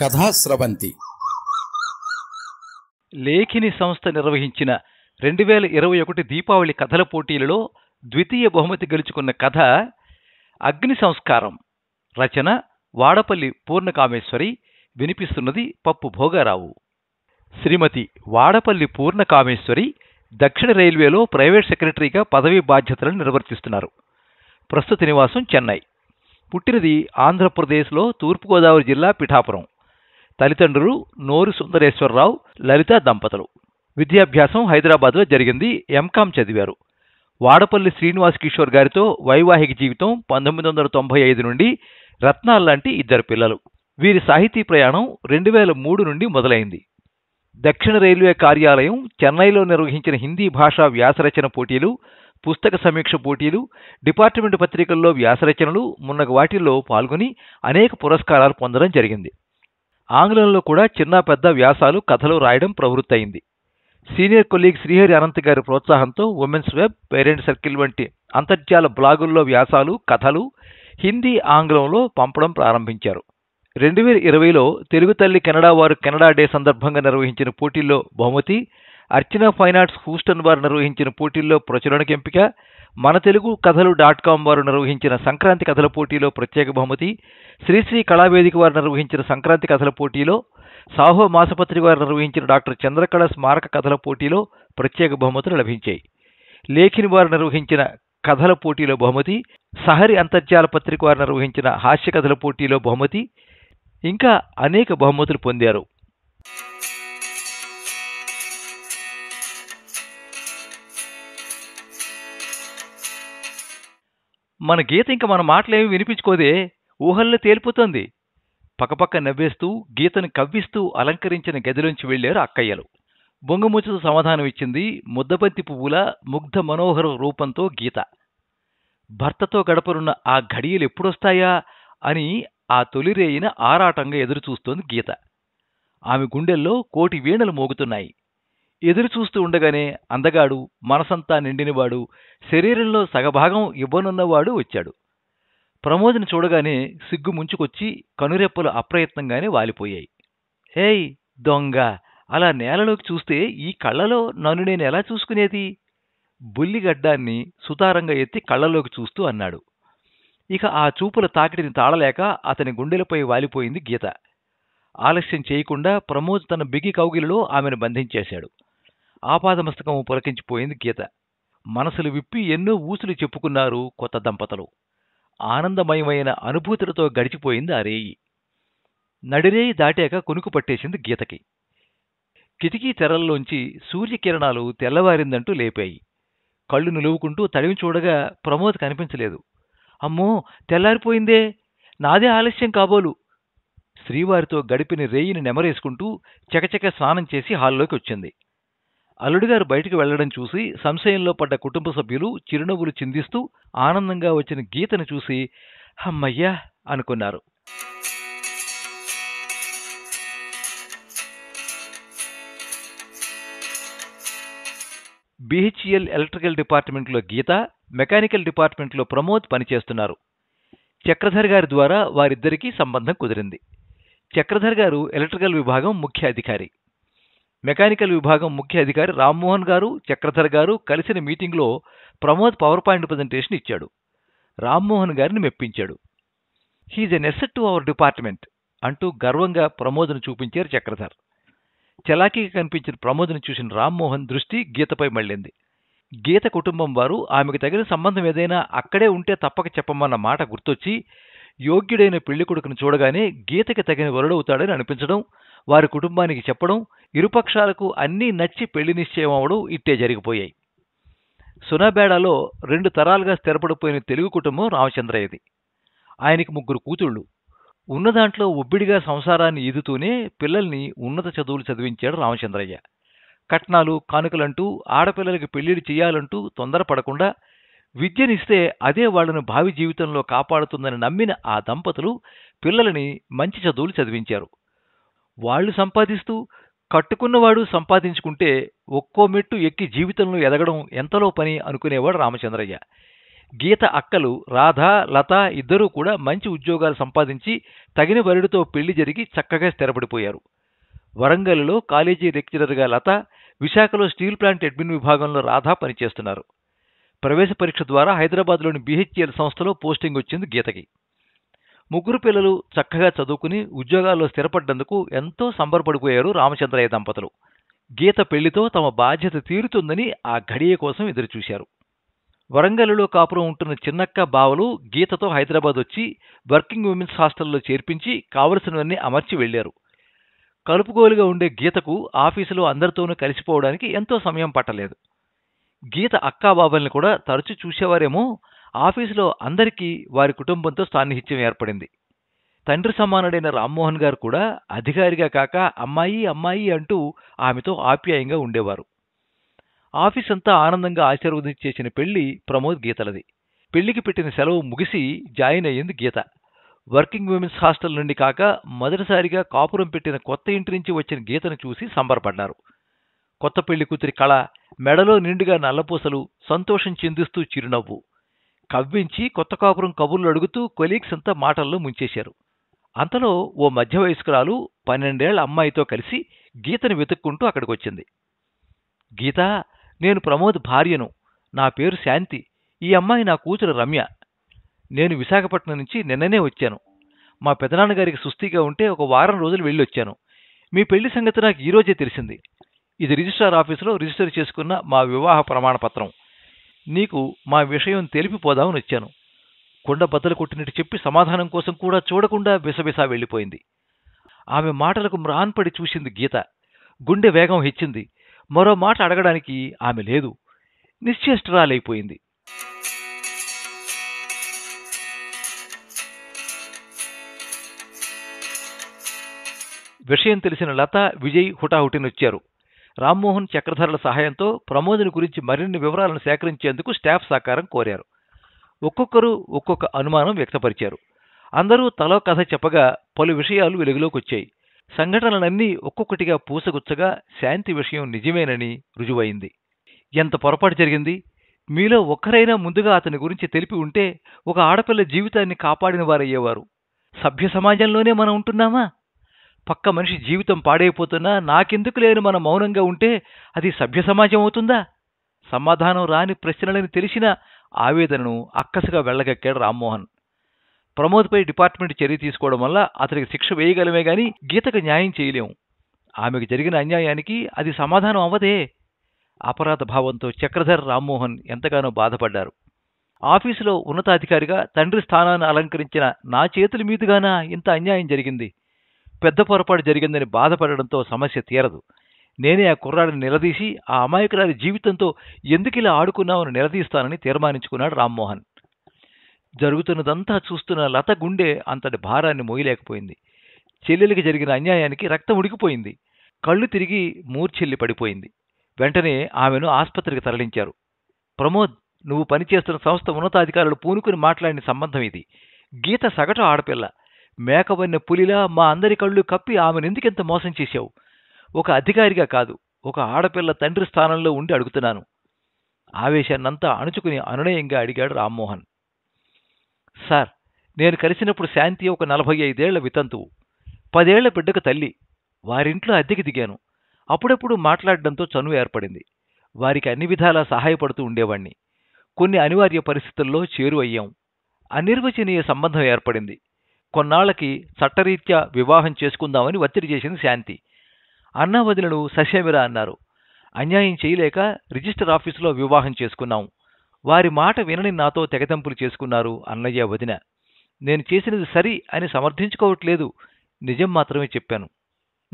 కథాస్రవంతి లేఖిని సంస్థ నిర్వహించిన రెండు వేల ఇరవై ఒకటి దీపావళి కథల పోటీలలో ద్వితీయ బహుమతి గెలుచుకున్న కథ అగ్ని సంస్కారం రచన వాడపల్లి పూర్ణకామేశ్వరి వినిపిస్తున్నది పప్పు భోగారావు శ్రీమతి వాడపల్లి పూర్ణకామేశ్వరి దక్షిణ రైల్వేలో ప్రైవేట్ సెక్రటరీగా పదవీ బాధ్యతలను నిర్వర్తిస్తున్నారు ప్రస్తుత నివాసం చెన్నై పుట్టినది ఆంధ్రప్రదేశ్లో తూర్పుగోదావరి జిల్లా పిఠాపురం తల్లిదండ్రులు నోరు సుందరేశ్వరరావు లలిత దంపతులు విద్యాభ్యాసం హైదరాబాద్లో జరిగింది ఎంకాం చదివారు వాడపల్లి శ్రీనివాస్ కిషోర్ గారితో వైవాహిక జీవితం పంతొమ్మిది వందల తొంభై ఐదు నుండి రత్నాల్ లాంటి ఇద్దరు పిల్లలు వీరి సాహితీ ప్రయాణం రెండు వేల మూడు నుండి మొదలైంది దక్షిణ రైల్వే కార్యాలయం చెన్నైలో నిర్వహించిన హిందీ భాషా వ్యాసరచన పోటీలు పుస్తక సమీక్ష పోటీలు డిపార్ట్మెంట్ పత్రికల్లో వ్యాసరచనలు మున్నగ వాటిల్లో పాల్గొని అనేక పురస్కారాలు పొందడం జరిగింది ఆంగ్లంలో కూడా చిన్న పెద్ద వ్యాసాలు కథలు రాయడం ప్రవృత్తయింది సీనియర్ కొలీగ్ శ్రీహరి అనంత్ గారి ప్రోత్సాహంతో ఉమెన్స్ వెబ్ పేరెంట్ సర్కిల్ వంటి అంతర్జాల బ్లాగుల్లో వ్యాసాలు కథలు హిందీ ఆంగ్లంలో పంపడం ప్రారంభించారు రెండు వేల ఇరవైలో తెలుగు తల్లి కెనడా వారు కెనడా డే సందర్భంగా నిర్వహించిన పోటీల్లో బహుమతి అర్చన ఫైన్ ఆర్ట్స్ హూస్టన్ వారు నిర్వహించిన పోటీల్లో ప్రచురణకు ఎంపిక మన తెలుగు కథలు డాట్ కామ్ వారు నిర్వహించిన సంక్రాంతి కథల పోటీలో ప్రత్యేక బహుమతి శ్రీశ్రీ కళావేదిక వారు నిర్వహించిన సంక్రాంతి కథల పోటీలో సాహో మాసపత్రిక వారు నిర్వహించిన డాక్టర్ చంద్రకళ స్మారక కథల పోటీలో ప్రత్యేక బహుమతులు లభించాయి లేఖిని వారు నిర్వహించిన కథల పోటీలో బహుమతి సహరి అంతర్జాల పత్రిక వారు నిర్వహించిన హాస్య కథల పోటీలో బహుమతి ఇంకా అనేక బహుమతులు పొందారు మన గీత ఇంక మన మాటలేమి వినిపించుకోదే ఊహల్లో తేలిపోతోంది పక్కపక్క నవ్వేస్తూ గీతను కవ్విస్తూ అలంకరించిన గదిలోంచి వెళ్లారు అక్కయ్యలు బొంగముచ్చుతో సమాధానం ఇచ్చింది ముద్దబంతి పువ్వుల ముగ్ధ మనోహర రూపంతో గీత భర్తతో గడపనున్న ఆ ఘడియలు ఎప్పుడొస్తాయా అని ఆ తొలిరేయిన ఆరాటంగా ఎదురుచూస్తోంది గీత ఆమె గుండెల్లో కోటి వీణలు మోగుతున్నాయి ఎదురు చూస్తూ ఉండగానే అందగాడు మనసంతా నిండినవాడు శరీరంలో సగభాగం ఇవ్వనున్నవాడు వచ్చాడు ప్రమోద్ని చూడగానే సిగ్గు ముంచుకొచ్చి కనురెప్పలు అప్రయత్నంగానే వాలిపోయాయి హేయ్ దొంగ అలా నేలలోకి చూస్తే ఈ కళ్ళలో నన్ను నేను ఎలా చూసుకునేది బుల్లిగడ్డాన్ని సుతారంగా ఎత్తి కళ్ళలోకి చూస్తూ అన్నాడు ఇక ఆ చూపుల తాకిడిని తాళలేక అతని గుండెలపై వాలిపోయింది గీత ఆలస్యం చేయకుండా ప్రమోద్ తన బిగి కౌగిలిలో ఆమెను బంధించేశాడు ఆపాదమస్తకము పులకించిపోయింది గీత మనసులు విప్పి ఎన్నో ఊసులు చెప్పుకున్నారు కొత్త దంపతులు ఆనందమయమైన అనుభూతులతో గడిచిపోయింది ఆ రేయి నడిరేయి దాటాక కొనుకు పట్టేసింది గీతకి కిటికీ తెరల్లోంచి సూర్యకిరణాలు తెల్లవారిందంటూ లేపాయి కళ్ళు నిలువుకుంటూ తడివి చూడగా ప్రమోద్ కనిపించలేదు అమ్మో తెల్లారిపోయిందే నాదే ఆలస్యం కాబోలు శ్రీవారితో గడిపిన రేయిని నెమరేసుకుంటూ చకచక స్నానం చేసి హాల్లోకి వచ్చింది అల్లుడిగారు బయటికి వెళ్లడం చూసి సంశయంలో పడ్డ కుటుంబ సభ్యులు చిరునవ్వులు చిందిస్తూ ఆనందంగా వచ్చిన గీతను చూసి హమ్మయ్యా అనుకున్నారు బీహెచ్ఈఎల్ ఎలక్ట్రికల్ డిపార్ట్మెంట్లో గీత మెకానికల్ డిపార్ట్మెంట్లో ప్రమోద్ పనిచేస్తున్నారు చక్రధర్ గారి ద్వారా వారిద్దరికీ సంబంధం కుదిరింది చక్రధర్ గారు ఎలక్ట్రికల్ విభాగం ముఖ్య అధికారి మెకానికల్ విభాగం ముఖ్య అధికారి రామ్మోహన్ గారు చక్రధర్ గారు కలిసిన మీటింగ్లో ప్రమోద్ పవర్ పాయింట్ ప్రజెంటేషన్ ఇచ్చాడు రామ్మోహన్ గారిని మెప్పించాడు he's an asset to our department అంటూ గర్వంగా ప్రమోద్ను చూపించారు చక్రధర్ చలాకీగా కనిపించిన ప్రమోద్ను చూసిన రామ్మోహన్ దృష్టి గీతపై మళ్ళింది గీత కుటుంబం వారు ఆమెకు తగిన సంబంధం ఏదైనా అక్కడే ఉంటే తప్పక చెప్పమన్న మాట గుర్తొచ్చి యోగ్యుడైన పెళ్లి కొడుకును చూడగానే గీతకి తగిన వరుడవుతాడని అనిపించడం వారి కుటుంబానికి చెప్పడం ఇరుపక్షాలకు అన్నీ నచ్చి పెళ్లి నిశ్చయం అవడం ఇట్టే జరిగిపోయాయి సునబేడలో రెండు తరాలుగా స్థిరపడిపోయిన తెలుగు కుటుంబం రామచంద్రయ్యది ఆయనకి ముగ్గురు కూతుళ్ళు ఉన్నదాంట్లో ఒబ్బిడిగా సంసారాన్ని ఈదుతూనే పిల్లల్ని ఉన్నత చదువులు చదివించాడు రామచంద్రయ్య కట్నాలు కానుకలంటూ ఆడపిల్లలకి పెళ్లిడి చేయాలంటూ తొందరపడకుండా విద్యనిస్తే అదే వాళ్లను భావి జీవితంలో కాపాడుతుందని నమ్మిన ఆ దంపతులు పిల్లలని మంచి చదువులు చదివించారు వాళ్ళు సంపాదిస్తూ కట్టుకున్నవాడు సంపాదించుకుంటే ఒక్కో మెట్టు ఎక్కి జీవితంలో ఎదగడం ఎంతలో పని అనుకునేవాడు రామచంద్రయ్య గీత అక్కలు రాధ లత ఇద్దరూ కూడా మంచి ఉద్యోగాలు సంపాదించి తగిన వరుడితో పెళ్లి జరిగి చక్కగా స్థిరపడిపోయారు వరంగల్లో కాలేజీ లెక్చరర్గా లత విశాఖలో స్టీల్ ప్లాంట్ అడ్మిన్ విభాగంలో రాధ పనిచేస్తున్నారు ప్రవేశ పరీక్ష ద్వారా హైదరాబాద్లోని బీహెచ్ఎల్ సంస్థలో పోస్టింగ్ వచ్చింది గీతకి ముగ్గురు పిల్లలు చక్కగా చదువుకుని ఉద్యోగాల్లో స్థిరపడ్డందుకు ఎంతో సంబరపడిపోయారు రామచంద్రయ్య దంపతులు గీత పెళ్లితో తమ బాధ్యత తీరుతుందని ఆ ఘడియ కోసం ఎదురుచూశారు వరంగల్లో కాపురం ఉంటున్న చిన్నక్క బావలు గీతతో హైదరాబాద్ వచ్చి వర్కింగ్ ఉమెన్స్ హాస్టల్లో చేర్పించి కావలసినవన్నీ అమర్చి వెళ్లారు కలుపుగోలుగా ఉండే గీతకు ఆఫీసులో అందరితోనూ కలిసిపోవడానికి ఎంతో సమయం పట్టలేదు గీత అక్కా బాబల్ని కూడా తరచూ చూసేవారేమో ఆఫీసులో అందరికీ వారి కుటుంబంతో సాన్నిహిత్యం ఏర్పడింది తండ్రి సమానుడైన రామ్మోహన్ గారు కూడా అధికారిగా కాక అమ్మాయి అమ్మాయి అంటూ ఆమెతో ఆప్యాయంగా ఉండేవారు ఆఫీస్ అంతా ఆనందంగా ఆశీర్వదించి చేసిన పెళ్లి ప్రమోద్ గీతలది పెళ్లికి పెట్టిన సెలవు ముగిసి జాయిన్ అయ్యింది గీత వర్కింగ్ ఉమెన్స్ హాస్టల్ నుండి కాక మొదటిసారిగా కాపురం పెట్టిన కొత్త ఇంటి నుంచి వచ్చిన గీతను చూసి సంబరపడ్డారు కొత్త పెళ్లి కూతురి కళ మెడలో నిండుగా నల్లపూసలు సంతోషం చెందిస్తూ చిరునవ్వు కవ్వించి కొత్త కాపురం కబుర్లు అడుగుతూ కొలీగ్స్ అంతా మాటల్లో ముంచేశారు అంతలో ఓ మధ్య వయస్కురాలు పన్నెండేళ్ల అమ్మాయితో కలిసి గీతను వెతుక్కుంటూ అక్కడికి వచ్చింది గీత నేను ప్రమోద్ భార్యను నా పేరు శాంతి ఈ అమ్మాయి నా కూతురు రమ్య నేను విశాఖపట్నం నుంచి నిన్ననే వచ్చాను మా పెదనాన్నగారికి సుస్థిగా ఉంటే ఒక వారం రోజులు వెళ్ళొచ్చాను మీ పెళ్లి సంగతి నాకు ఈరోజే తెలిసింది ఇది రిజిస్ట్రార్ ఆఫీసులో రిజిస్టర్ చేసుకున్న మా వివాహ ప్రమాణపత్రం నీకు మా విషయం తెలిపిపోదామని వచ్చాను కుండ బద్దలు కొట్టినట్టు చెప్పి సమాధానం కోసం కూడా చూడకుండా బిసబిసా వెళ్ళిపోయింది ఆమె మాటలకు మ్రాన్పడి చూసింది గీత గుండె వేగం హెచ్చింది మరో మాట అడగడానికి ఆమె లేదు నిశ్చేష్టరాలైపోయింది విషయం తెలిసిన లత విజయ్ హుటాహుటినొచ్చారు రామ్మోహన్ చక్రధరల సహాయంతో ప్రమోదుని గురించి మరిన్ని వివరాలను సేకరించేందుకు స్టాఫ్ సహకారం కోరారు ఒక్కొక్కరు ఒక్కొక్క అనుమానం వ్యక్తపరిచారు అందరూ తలో కథ చెప్పగా పలు విషయాలు వెలుగులోకి వచ్చాయి సంఘటనలన్నీ ఒక్కొక్కటిగా పూసగుచ్చగా శాంతి విషయం నిజమేనని రుజువైంది ఎంత పొరపాటు జరిగింది మీలో ఒక్కరైనా ముందుగా అతని గురించి తెలిపి ఉంటే ఒక ఆడపిల్ల జీవితాన్ని కాపాడిన వారయ్యేవారు సభ్య సమాజంలోనే మనం ఉంటున్నామా పక్క మనిషి జీవితం పాడైపోతున్నా నాకెందుకు లేని మన మౌనంగా ఉంటే అది సభ్య సమాజం అవుతుందా సమాధానం రాని ప్రశ్నలని తెలిసిన ఆవేదనను అక్కసగా వెళ్ళగక్కాడు రామ్మోహన్ ప్రమోద్పై డిపార్ట్మెంట్ చర్య తీసుకోవడం వల్ల అతనికి శిక్ష వేయగలమే గాని గీతకు న్యాయం చేయలేము ఆమెకు జరిగిన అన్యాయానికి అది సమాధానం అవ్వదే అపరాధ భావంతో చక్రధర్ రామ్మోహన్ ఎంతగానో బాధపడ్డారు ఆఫీసులో ఉన్నతాధికారిగా తండ్రి స్థానాన్ని అలంకరించిన నా చేతుల మీదుగానా ఇంత అన్యాయం జరిగింది పెద్ద పొరపాటు జరిగిందని బాధపడడంతో సమస్య తీరదు నేనే ఆ కుర్రాడిని నిలదీసి ఆ అమాయకురాలి జీవితంతో ఎందుకు ఇలా ఆడుకున్నామని నిలదీస్తానని తీర్మానించుకున్నాడు రామ్మోహన్ జరుగుతున్నదంతా చూస్తున్న లత గుండె అంతటి భారాన్ని మోయలేకపోయింది చెల్లెలికి జరిగిన అన్యాయానికి రక్తం ఉడికిపోయింది కళ్ళు తిరిగి మూర్చెల్లి పడిపోయింది వెంటనే ఆమెను ఆసుపత్రికి తరలించారు ప్రమోద్ నువ్వు పనిచేస్తున్న సంస్థ ఉన్నతాధికారులు పూనుకుని మాట్లాడిన సంబంధం ఇది గీత సగటు ఆడపిల్ల మేకవన్న పులిలా మా అందరి కళ్ళు కప్పి ఆమెను ఎందుకెంత మోసం చేశావు ఒక అధికారిగా కాదు ఒక ఆడపిల్ల తండ్రి స్థానంలో ఉండి అడుగుతున్నాను ఆవేశాన్నంతా అణుచుకుని అనునయంగా అడిగాడు రామ్మోహన్ సార్ నేను కలిసినప్పుడు శాంతి ఒక నలభై ఐదేళ్ల వితంతువు పదేళ్ల బిడ్డకు తల్లి వారింట్లో అద్దెకి దిగాను అప్పుడప్పుడు మాట్లాడడంతో చనువు ఏర్పడింది వారికి అన్ని విధాలా సహాయపడుతూ ఉండేవాణ్ణి కొన్ని అనివార్య పరిస్థితుల్లో చేరువయ్యాం అనిర్వచనీయ సంబంధం ఏర్పడింది కొన్నాళ్లకి చట్టరీత్యా వివాహం చేసుకుందామని ఒత్తిడి చేసింది శాంతి అన్నా వదిలను ససేమిరా అన్నారు అన్యాయం చేయలేక రిజిస్టర్ ఆఫీసులో వివాహం చేసుకున్నాం వారి మాట వినని నాతో తెగతంపులు చేసుకున్నారు అన్నయ్య వదిన నేను చేసినది సరి అని సమర్థించుకోవట్లేదు నిజం మాత్రమే చెప్పాను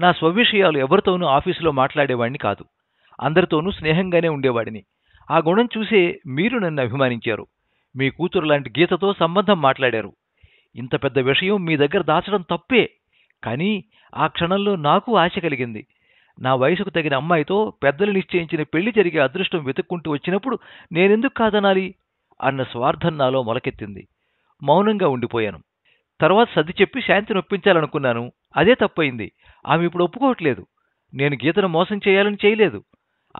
నా స్వవిషయాలు ఎవరితోనూ ఆఫీసులో మాట్లాడేవాడిని కాదు అందరితోనూ స్నేహంగానే ఉండేవాడిని ఆ గుణం చూసే మీరు నన్ను అభిమానించారు మీ కూతురు లాంటి గీతతో సంబంధం మాట్లాడారు ఇంత పెద్ద విషయం మీ దగ్గర దాచడం తప్పే కానీ ఆ క్షణంలో నాకు ఆశ కలిగింది నా వయసుకు తగిన అమ్మాయితో పెద్దలు నిశ్చయించిన పెళ్లి జరిగే అదృష్టం వెతుక్కుంటూ వచ్చినప్పుడు నేనెందుకు కాదనాలి అన్న స్వార్థం నాలో మొలకెత్తింది మౌనంగా ఉండిపోయాను తర్వాత సర్ది చెప్పి శాంతిని ఒప్పించాలనుకున్నాను అదే తప్పయింది ఆమె ఇప్పుడు ఒప్పుకోవట్లేదు నేను గీతను మోసం చేయాలని చేయలేదు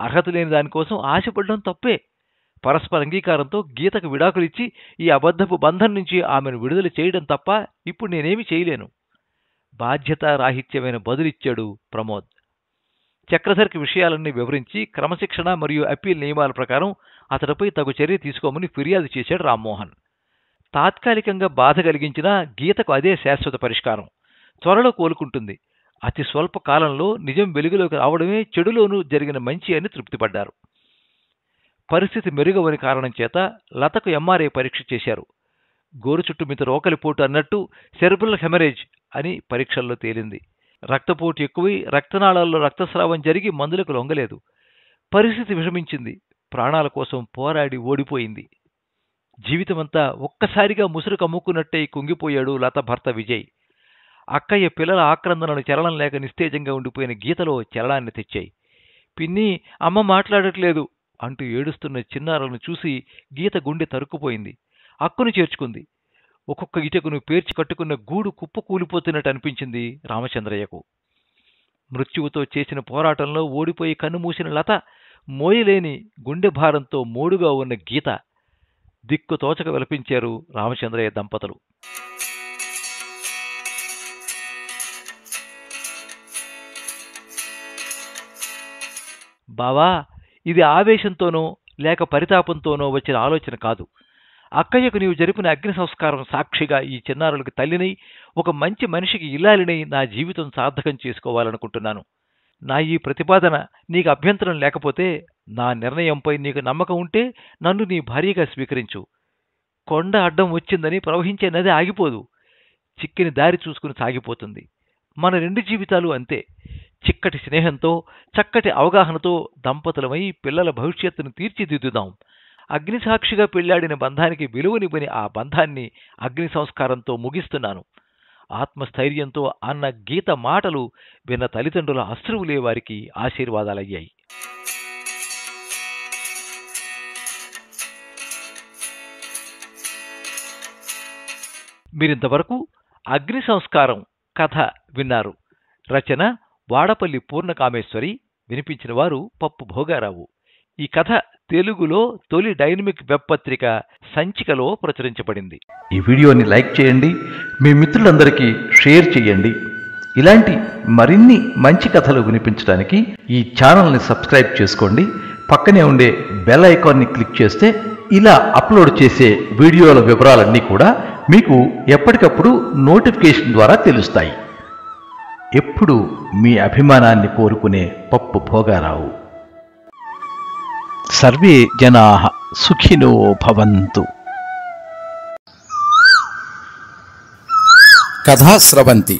అర్హత లేని దానికోసం ఆశపడడం తప్పే పరస్పర అంగీకారంతో గీతకు విడాకులిచ్చి ఈ అబద్ధపు బంధం నుంచి ఆమెను విడుదల చేయడం తప్ప ఇప్పుడు నేనేమి చేయలేను బాధ్యతారాహిత్యమైన బదులిచ్చాడు ప్రమోద్ చక్రధర్కి విషయాలన్నీ వివరించి క్రమశిక్షణ మరియు అప్పీల్ నియమాల ప్రకారం అతడిపై తగు చర్య తీసుకోమని ఫిర్యాదు చేశాడు రామ్మోహన్ తాత్కాలికంగా బాధ కలిగించిన గీతకు అదే శాశ్వత పరిష్కారం త్వరలో కోలుకుంటుంది అతి స్వల్ప కాలంలో నిజం వెలుగులోకి రావడమే చెడులోనూ జరిగిన మంచి అని తృప్తిపడ్డారు పరిస్థితి మెరుగవని కారణం చేత లతకు ఎంఆర్ఐ పరీక్ష చేశారు గోరు మీద రోకలిపోటు అన్నట్టు సెర్బుల్ హెమరేజ్ అని పరీక్షల్లో తేలింది రక్తపోటు ఎక్కువై రక్తనాళాల్లో రక్తస్రావం జరిగి మందులకు లొంగలేదు పరిస్థితి విషమించింది ప్రాణాల కోసం పోరాడి ఓడిపోయింది జీవితమంతా ఒక్కసారిగా ముసురు కమ్ముకున్నట్టే కుంగిపోయాడు లత భర్త విజయ్ అక్కయ్య పిల్లల ఆక్రందనను చలనం లేక నిస్తేజంగా ఉండిపోయిన గీతలో చలనాన్ని తెచ్చాయి పిన్ని అమ్మ మాట్లాడట్లేదు అంటూ ఏడుస్తున్న చిన్నారులను చూసి గీత గుండె తరుక్కుపోయింది అక్కును చేర్చుకుంది ఒక్కొక్క ఇటకును పేర్చి కట్టుకున్న గూడు కుప్ప కూలిపోతున్నట్టు అనిపించింది రామచంద్రయ్యకు మృత్యువుతో చేసిన పోరాటంలో ఓడిపోయి కన్నుమూసిన లత మోయలేని గుండె భారంతో మోడుగా ఉన్న గీత దిక్కు తోచక విలపించారు రామచంద్రయ్య దంపతులు బావా ఇది ఆవేశంతోనో లేక పరితాపంతోనో వచ్చిన ఆలోచన కాదు అక్కయ్యకు నీవు జరిపిన అగ్ని సంస్కారం సాక్షిగా ఈ చిన్నారులకు తల్లినై ఒక మంచి మనిషికి ఇల్లాలినై నా జీవితం సార్థకం చేసుకోవాలనుకుంటున్నాను నా ఈ ప్రతిపాదన నీకు అభ్యంతరం లేకపోతే నా నిర్ణయంపై నీకు నమ్మకం ఉంటే నన్ను నీ భార్యగా స్వీకరించు కొండ అడ్డం వచ్చిందని ప్రవహించే నది ఆగిపోదు చిక్కిన దారి చూసుకుని సాగిపోతుంది మన రెండు జీవితాలు అంతే చిక్కటి స్నేహంతో చక్కటి అవగాహనతో దంపతులమై పిల్లల భవిష్యత్తును తీర్చిదిద్దుదాం అగ్నిసాక్షిగా పెళ్లాడిన బంధానికి విలువనివ్వని ఆ బంధాన్ని అగ్ని సంస్కారంతో ముగిస్తున్నాను ఆత్మస్థైర్యంతో అన్న గీత మాటలు విన్న తల్లిదండ్రుల అశ్రువులే వారికి ఆశీర్వాదాలయ్యాయి మీరింతవరకు అగ్ని సంస్కారం కథ విన్నారు రచన వాడపల్లి పూర్ణకామేశ్వరి వినిపించిన వారు పప్పు భోగారావు ఈ కథ తెలుగులో తొలి డైనమిక్ వెబ్ పత్రిక సంచికలో ప్రచురించబడింది ఈ వీడియోని లైక్ చేయండి మీ మిత్రులందరికీ షేర్ చేయండి ఇలాంటి మరిన్ని మంచి కథలు వినిపించడానికి ఈ ఛానల్ని సబ్స్క్రైబ్ చేసుకోండి పక్కనే ఉండే బెల్ ఐకాన్ని క్లిక్ చేస్తే ఇలా అప్లోడ్ చేసే వీడియోల వివరాలన్నీ కూడా మీకు ఎప్పటికప్పుడు నోటిఫికేషన్ ద్వారా తెలుస్తాయి ఎప్పుడు మీ అభిమానాన్ని కోరుకునే పప్పు భోగారావు సర్వే జనా సుఖినో భవంతు కథా స్రవంతి